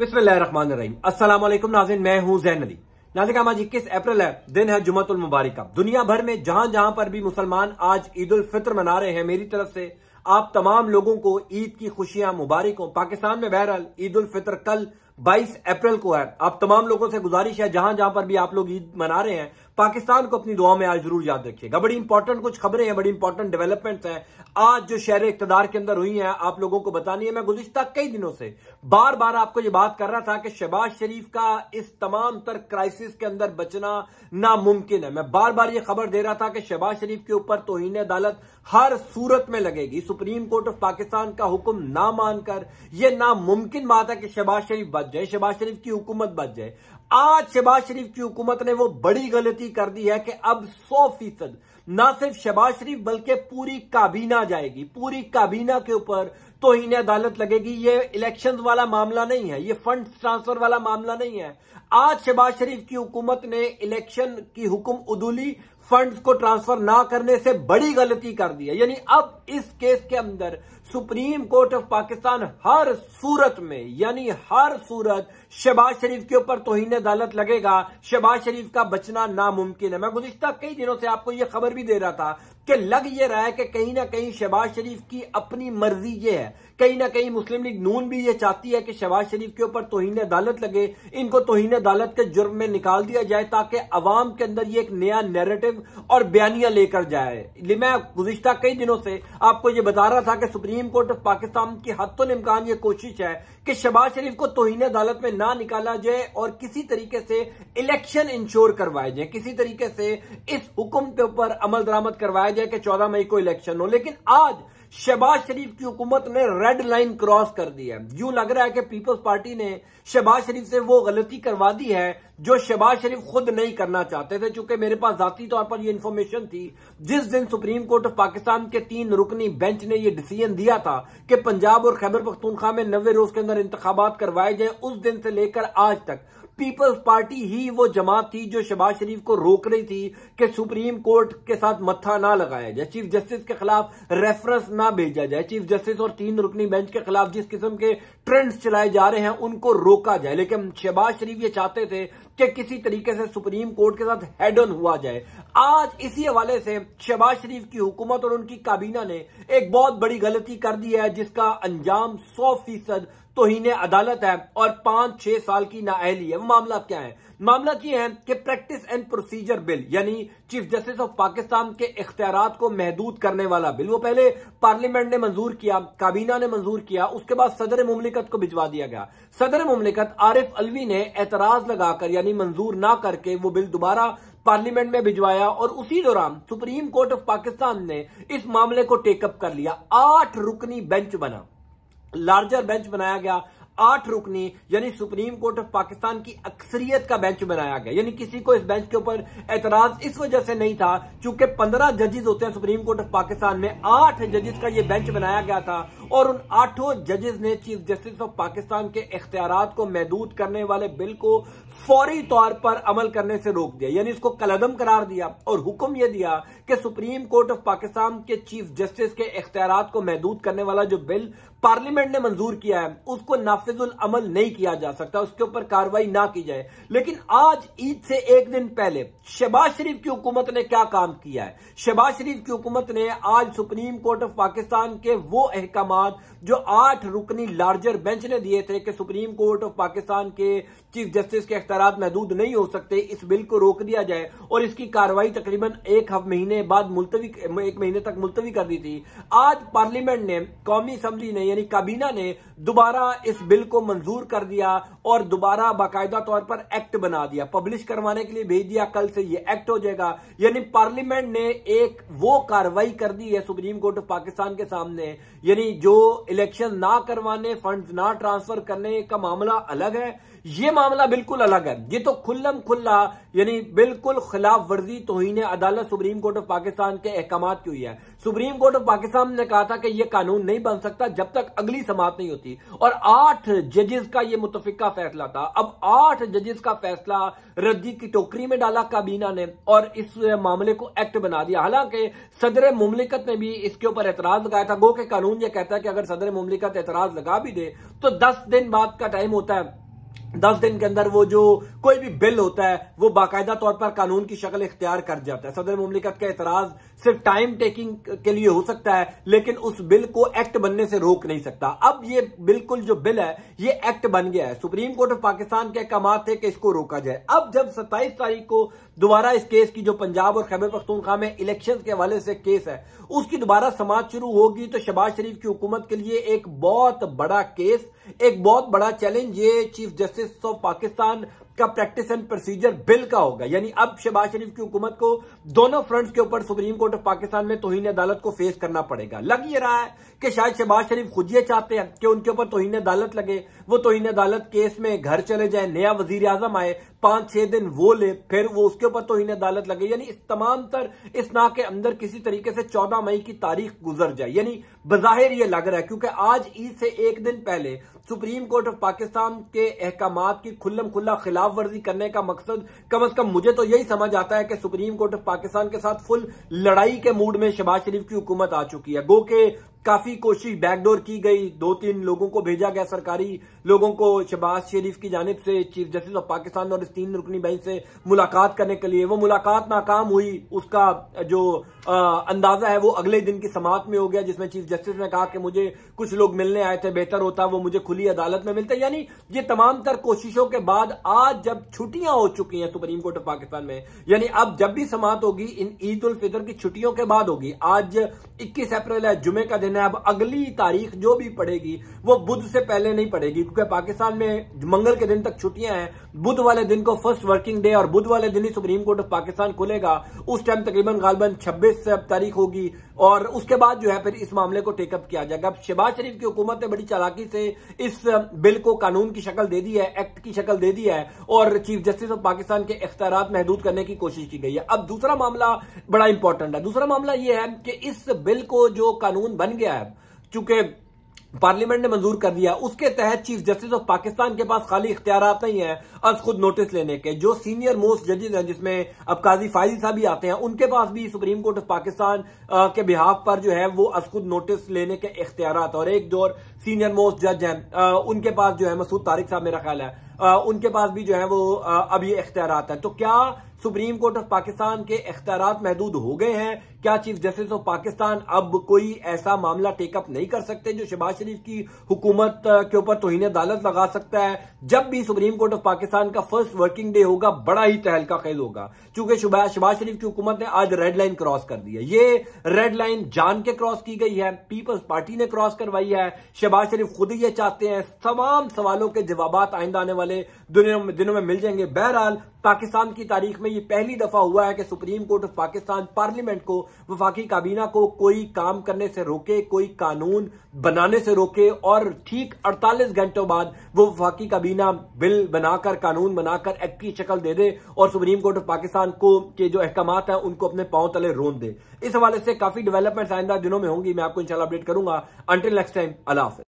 बिस्मिल्लाहिर्रहमानिर्रहीम अस्सलाम वालेकुम नाजिन मैं हूं जैन अली नाजिक आज इक्कीस अप्रैल है दिन है जुमतुल मुबारक का दुनिया भर में जहां जहां पर भी मुसलमान आज ईद उल फित्र मना रहे हैं मेरी तरफ से आप तमाम लोगों को ईद की खुशियां मुबारक हो पाकिस्तान में बहरहाल ईद उल फित्र कल 22 अप्रैल को है आप तमाम लोगों से गुजारिश है जहां जहां पर भी आप लोग ईद मना रहे हैं पाकिस्तान को अपनी दुआ में आज जरूर याद रखिएगा बड़ी इंपॉर्टेंट कुछ खबरें हैं बड़ी इंपॉर्टेंट डेवलपमेंट्स हैं आज जो शहर इकतदार के अंदर हुई हैं आप लोगों को बतानी है मैं गुजश्ता कई दिनों से बार बार आपको ये बात कर रहा था कि शहबाज शरीफ का इस तमाम तर क्राइसिस के अंदर बचना नामुमकिन है मैं बार बार ये खबर दे रहा था कि शहबाज शरीफ के ऊपर तोहन अदालत हर सूरत में लगेगी सुप्रीम कोर्ट ऑफ पाकिस्तान का हुक्म ना मानकर यह नामुमकिन बात है कि शहबाज शरीफ बच जाए शहबाज शरीफ की हुकूमत बच जाए आज शहबाज शरीफ की हुकूमत ने वो बड़ी गलती कर दी है कि अब सौ फीसद ना सिर्फ शहबाज शरीफ बल्कि पूरी काबीना जाएगी पूरी काबीना के ऊपर तो इन अदालत लगेगी ये इलेक्शंस वाला मामला नहीं है ये फंड ट्रांसफर वाला मामला नहीं है आज शहबाज शरीफ की हुकूमत ने इलेक्शन की हुक्म उदूली फंड्स को ट्रांसफर ना करने से बड़ी गलती कर दी है यानी अब इस केस के अंदर सुप्रीम कोर्ट ऑफ पाकिस्तान हर सूरत में यानी हर सूरत शहबाज शरीफ के ऊपर तोहन अदालत लगेगा शहबाज शरीफ का बचना नामुमकिन है मैं गुजश्ता कई दिनों से आपको यह खबर भी दे रहा था कि लग ये रहा है कि कहीं ना कहीं शहबाज शरीफ की अपनी मर्जी ये है कहीं ना कहीं मुस्लिम लीग नून भी ये चाहती है कि शहबाज शरीफ के ऊपर तोहन अदालत लगे इनको तोहन अदालत के जुर्म में निकाल दिया जाए ताकि अवाम के अंदर ये एक नया नेरेटिव और बयानिया लेकर जाए मैं गुजशत कई दिनों से आपको ये बता रहा था कि सुप्रीम कोर्ट ऑफ पाकिस्तान की तो इम्कान ये कोशिश है कि शहबाज शरीफ को तोहन अदालत में ना निकाला जाए और किसी तरीके से इलेक्शन इंश्योर करवाए जाए किसी तरीके से इस हुक्म के ऊपर अमल दरामद करवाया जाए कि चौदह मई को इलेक्शन हो लेकिन आज शहबाज शरीफ की हुकूमत ने रेड लाइन क्रॉस कर दी है यूं लग रहा है कि पीपल्स पार्टी ने शहबाज शरीफ से वो गलती करवा दी है जो शहबाज शरीफ खुद नहीं करना चाहते थे चूंकि मेरे पास जाती तौर पर यह इन्फॉर्मेशन थी जिस दिन सुप्रीम कोर्ट ऑफ पाकिस्तान के तीन रुकनी बेंच ने यह डिसीजन दिया था कि पंजाब और खैबर पख्तूनखा में नब्बे रोज के अंदर इंतबात करवाए जाए उस दिन से लेकर आज तक पीपल्स पार्टी ही वो जमात थी जो शबाज शरीफ को रोक रही थी कि सुप्रीम कोर्ट के साथ मत्था ना लगाया जाए चीफ जस्टिस के खिलाफ रेफरेंस ना भेजा जाए चीफ जस्टिस और तीन रुकनी बेंच के खिलाफ जिस किस्म के ट्रेंड्स चलाए जा रहे हैं उनको रोका जाए लेकिन शहबाज शरीफ ये चाहते थे कि किसी तरीके से सुप्रीम कोर्ट के साथ हेड ऑन हुआ जाए आज इसी हवाले से शहबाज शरीफ की हुकूमत और उनकी काबीना ने एक बहुत बड़ी गलती कर दी है जिसका अंजाम सौ फीसद तोहन अदालत है और पांच छह साल की नाअहली है मामला क्या है मामला ये है कि प्रैक्टिस एंड प्रोसीजर बिल यानी चीफ जस्टिस ऑफ पाकिस्तान के इख्तियार को महदूद करने वाला बिल वो पहले पार्लियामेंट ने मंजूर किया काबीना ने मंजूर किया उसके बाद सदर मुमलिकत को भिजवा दिया गया सदर मुमलिकत आरिफ अलवी ने एतराज लगाकर यानी मंजूर ना करके वो बिल दोबारा पार्लियामेंट में भिजवाया और उसी दौरान सुप्रीम कोर्ट ऑफ पाकिस्तान ने इस मामले को टेकअप कर लिया आठ रुकनी बेंच बना लार्जर बेंच बनाया गया आठ रुकनी यानी सुप्रीम कोर्ट ऑफ पाकिस्तान की अक्सरियत का बेंच बनाया गया यानी किसी को इस बेंच के ऊपर एतराज इस वजह से नहीं था चूंकि पंद्रह जजेज होते हैं सुप्रीम कोर्ट ऑफ पाकिस्तान में आठ जजेस का यह बेंच बनाया गया था और उन आठों जजेज ने चीफ जस्टिस ऑफ पाकिस्तान के इख्तियार को महदूद करने वाले बिल को फौरी तौर पर अमल करने से रोक दिया यानी इसको कलदम करार दिया और हुक्म यह दिया कि सुप्रीम कोर्ट ऑफ पाकिस्तान के चीफ जस्टिस के इख्तियार को महदूद करने वाला जो बिल पार्लियामेंट ने मंजूर किया है उसको नाफ नाफिजुल अमल नहीं किया जा सकता उसके ऊपर कार्रवाई ना की जाए लेकिन आज ईद से एक दिन पहले शहबाज शरीफ की हुकूमत ने क्या काम किया है शहबाज शरीफ की हुकूमत ने आज सुप्रीम कोर्ट ऑफ पाकिस्तान के वो अहकाम जो आठ रुकनी लार्जर बेंच ने दिए थे कि सुप्रीम कोर्ट ऑफ पाकिस्तान के चीफ जस्टिस के अख्तार महदूद नहीं हो सकते इस बिल को रोक दिया जाए और इसकी कार्रवाई तकरीबन एक महीने बाद मुलतवी एक महीने तक मुलतवी कर दी थी आज पार्लियामेंट ने कौमी असम्बली ने यानी काबीना ने दोबारा इस बिल बिल को मंजूर कर दिया और दोबारा बाकायदा तौर पर एक्ट बना दिया पब्लिश करवाने के लिए भेज दिया कल से ये एक्ट हो जाएगा यानी पार्लियामेंट ने एक वो कार्रवाई कर दी है सुप्रीम कोर्ट ऑफ पाकिस्तान के सामने यानी जो इलेक्शन ना करवाने फंड ना ट्रांसफर करने का मामला अलग है ये मामला बिल्कुल अलग है ये तो खुल्लम खुल्ला यानी बिल्कुल खिलाफ वर्जी तोहन अदालत सुप्रीम कोर्ट ऑफ पाकिस्तान के अहकाम की हुई है सुप्रीम कोर्ट ऑफ पाकिस्तान ने कहा था कि यह कानून नहीं बन सकता जब तक अगली समाप्त नहीं होती और आठ जजेस का यह मुतफिका फैसला था अब आठ जजेस का फैसला रद्दी की टोकरी में डाला काबीना ने और इस मामले को एक्ट बना दिया हालांकि सदर मुमलिकत ने भी इसके ऊपर एतराज लगाया था गो के कानून यह कहता है कि अगर सदर मुमलिकत एतराज लगा भी दे तो दस दिन बाद का टाइम होता है दस दिन के अंदर वो जो कोई भी बिल होता है वो बाकायदा तौर पर कानून की शक्ल इख्तियार कर जाता है सदर ममलिकत का एतराज सिर्फ टाइम टेकिंग के लिए हो सकता है लेकिन उस बिल को एक्ट बनने से रोक नहीं सकता अब ये बिल्कुल जो बिल है ये एक्ट बन गया है सुप्रीम कोर्ट ऑफ पाकिस्तान के कमात है कि इसको रोका जाए अब जब सत्ताईस तारीख को दोबारा इस केस की जो पंजाब और खैबर पख्तूनखा में इलेक्शन के हवाले से केस है उसकी दोबारा समाज शुरू होगी तो शबाज शरीफ की हुकूमत के लिए एक बहुत बड़ा केस एक बहुत बड़ा चैलेंज ये चीफ जस्टिस ऑफ पाकिस्तान का प्रैक्टिस एंड प्रोसीजर बिल का होगा यानी अब शहबाज शरीफ की हुकूमत को दोनों फ्रंट्स के ऊपर सुप्रीम कोर्ट ऑफ पाकिस्तान में तोहन अदालत को फेस करना पड़ेगा लग ये रहा है कि शायद शहबाज शरीफ खुद ये चाहते हैं कि उनके ऊपर तोहन अदालत लगे वो तोहन अदालत केस में घर चले जाए नया वजीर आजम आए पांच छह दिन वो ले फिर वो उसके ऊपर तो तोहिन अदालत लगे यानी इस तमाम तर इस ना के अंदर किसी तरीके से चौदह मई की तारीख गुजर जाए यानी बजाहिर ये लग रहा है क्योंकि आज ईद से एक दिन पहले सुप्रीम कोर्ट ऑफ पाकिस्तान के अहकाम की खुल्लम खुल्ला खिलाफ वर्जी करने का मकसद कम अज कम मुझे तो यही समझ आता है कि सुप्रीम कोर्ट ऑफ पाकिस्तान के साथ फुल लड़ाई के मूड में शबाज शरीफ की हुकूमत आ चुकी है गो के काफी कोशिश बैकडोर की गई दो तीन लोगों को भेजा गया सरकारी लोगों को शहबाज शरीफ की जानब से चीफ जस्टिस ऑफ पाकिस्तान और इस तीन रुकनी भाई से मुलाकात करने के लिए वो मुलाकात नाकाम हुई उसका जो आ, अंदाजा है वो अगले दिन की समात में हो गया जिसमें चीफ जस्टिस ने कहा कि मुझे कुछ लोग मिलने आए थे बेहतर होता वो मुझे खुली अदालत में मिलते यानी ये तमाम तर कोशिशों के बाद आज जब छुट्टियां हो चुकी हैं सुप्रीम कोर्ट ऑफ पाकिस्तान में यानी अब जब भी समात होगी इन ईद उल फितर की छुट्टियों के बाद होगी आज इक्कीस अप्रैल है जुमे का दिन है अब अगली तारीख जो भी पड़ेगी वो बुध से पहले नहीं पड़ेगी क्योंकि पाकिस्तान में मंगल के दिन तक छुट्टियां हैं बुध वाले दिन को फर्स्ट वर्किंग डे और बुध वाले दिन ही सुप्रीम कोर्ट ऑफ पाकिस्तान खुलेगा उस टाइम तकरीबन गालबन 26 तारीख होगी और उसके बाद जो है फिर इस मामले को टेकअप किया जाएगा अब शहबाज शरीफ की हुकूमत ने बड़ी चालाकी से इस बिल को कानून की शक्ल दे दी है एक्ट की शक्ल दे दी है और चीफ जस्टिस ऑफ पाकिस्तान के अख्तियार महदूद करने की कोशिश की गई है अब दूसरा मामला बड़ा इंपॉर्टेंट है दूसरा मामला यह है कि इस बिल को जो कानून बन गया है चूंकि पार्लियामेंट ने मंजूर कर दिया उसके तहत चीफ जस्टिस ऑफ पाकिस्तान के पास खाली इख्तियार नहीं है अज खुद नोटिस लेने के जो सीनियर मोस्ट जजेस हैं जिसमें अब काजी फाइजी साहब भी आते हैं उनके पास भी सुप्रीम कोर्ट ऑफ पाकिस्तान के बिहाफ पर जो है वो अज खुद नोटिस लेने के इख्तियार और एक जो सीनियर मोस्ट जज हैं उनके पास जो है मसूद तारिक साहब मेरा ख्याल है आ, उनके पास भी जो है वो अभी इख्तियार हैं तो क्या सुप्रीम कोर्ट ऑफ पाकिस्तान के इख्तियार महदूद हो गए हैं क्या चीफ जस्टिस ऑफ तो पाकिस्तान अब कोई ऐसा मामला टेकअप नहीं कर सकते जो शहबाज शरीफ की हुकूमत के ऊपर तोहन अदालत लगा सकता है जब भी सुप्रीम कोर्ट ऑफ पाकिस्तान का फर्स्ट वर्किंग डे होगा बड़ा ही तहलका खेल होगा क्योंकि शहबाज शरीफ की हुकूमत ने आज रेड लाइन क्रॉस कर दी है ये रेड लाइन जान के क्रॉस की गई है पीपल्स पार्टी ने क्रॉस करवाई है शहबाज शरीफ खुद ही ये चाहते हैं तमाम सवालों के जवाब आइंदा आने वाले दिनों में मिल जाएंगे बहरहाल पाकिस्तान की तारीख में ये पहली दफा हुआ है कि Supreme Court of Pakistan parliament को वफाकी काबीना को कोई काम करने से रोके कोई कानून बनाने से रोके और ठीक 48 घंटों बाद वो वफाकी काबीना बिल बनाकर कानून बनाकर एक्ट की शक्ल दे दे और सुप्रीम कोर्ट ऑफ पाकिस्तान को के जो अहकाम है उनको अपने पांव तले रोन दे इस हवाले से काफी डेवलपमेंट आइंदा दिनों में होंगी मैं आपको इंशाला अपडेट करूंगा अंटिल नेक्स्ट टाइम अलाफ